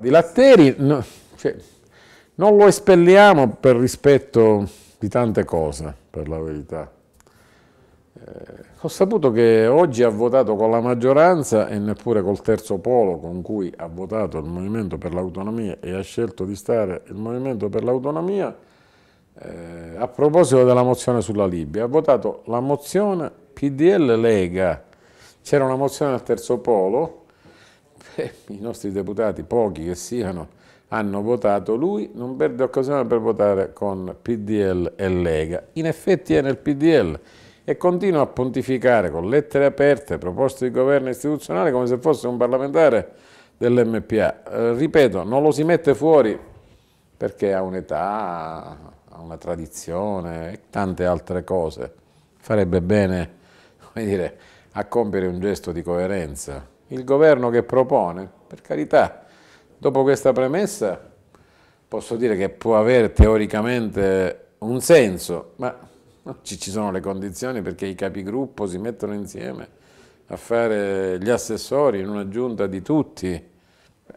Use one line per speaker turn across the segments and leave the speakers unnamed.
Di Latteri no, cioè, non lo espelliamo per rispetto di tante cose, per la verità. Eh, ho saputo che oggi ha votato con la maggioranza e neppure col terzo polo con cui ha votato il Movimento per l'Autonomia e ha scelto di stare il Movimento per l'Autonomia. Eh, a proposito della mozione sulla Libia, ha votato la mozione PDL Lega. C'era una mozione al terzo polo eh, i nostri deputati, pochi che siano, hanno votato lui, non perde occasione per votare con PDL e Lega. In effetti è nel PDL e continua a pontificare con lettere aperte, proposte di governo istituzionale come se fosse un parlamentare dell'MPA. Eh, ripeto, non lo si mette fuori perché ha un'età, ha una tradizione e tante altre cose. Farebbe bene, come dire, a compiere un gesto di coerenza il governo che propone, per carità, dopo questa premessa posso dire che può avere teoricamente un senso, ma ci sono le condizioni perché i capigruppo si mettono insieme a fare gli assessori in una giunta di tutti.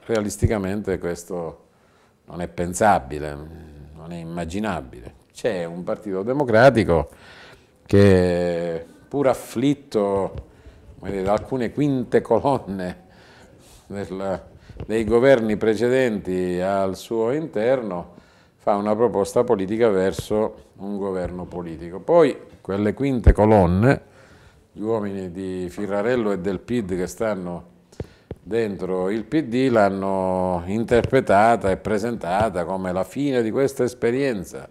Realisticamente questo non è pensabile, non è immaginabile. C'è un partito democratico che pur afflitto dire, alcune quinte colonne del, dei governi precedenti al suo interno, fa una proposta politica verso un governo politico. Poi quelle quinte colonne, gli uomini di Firrarello e del PID che stanno dentro il PD l'hanno interpretata e presentata come la fine di questa esperienza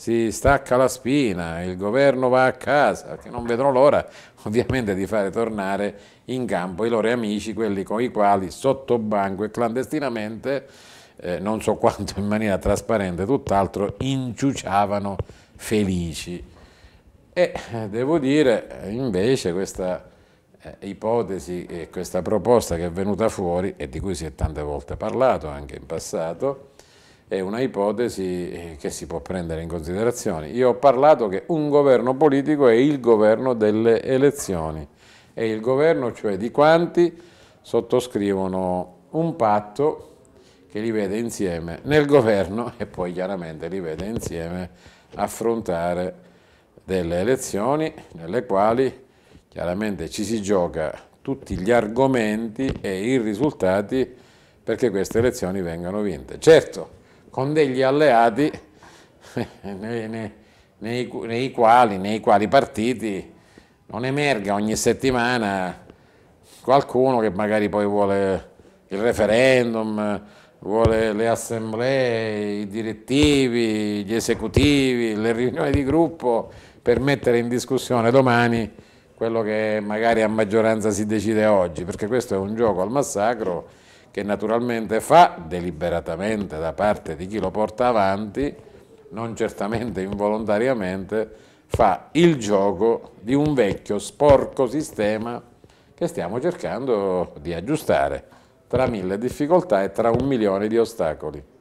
si stacca la spina, il governo va a casa, che non vedrò l'ora ovviamente di fare tornare in campo i loro amici, quelli con i quali sotto banco e clandestinamente, eh, non so quanto in maniera trasparente, tutt'altro, inciuciavano felici. E eh, devo dire invece questa eh, ipotesi e questa proposta che è venuta fuori e di cui si è tante volte parlato anche in passato, è una ipotesi eh, che si può prendere in considerazione. Io ho parlato che un governo politico è il governo delle elezioni, è il governo cioè di quanti sottoscrivono un patto che li vede insieme nel governo e poi chiaramente li vede insieme affrontare delle elezioni nelle quali chiaramente ci si gioca tutti gli argomenti e i risultati perché queste elezioni vengano vinte. Certo, con degli alleati nei, nei, nei, nei quali, nei quali partiti non emerga ogni settimana qualcuno che magari poi vuole il referendum, vuole le assemblee, i direttivi, gli esecutivi, le riunioni di gruppo per mettere in discussione domani quello che magari a maggioranza si decide oggi, perché questo è un gioco al massacro che naturalmente fa deliberatamente da parte di chi lo porta avanti, non certamente involontariamente, fa il gioco di un vecchio sporco sistema che stiamo cercando di aggiustare tra mille difficoltà e tra un milione di ostacoli.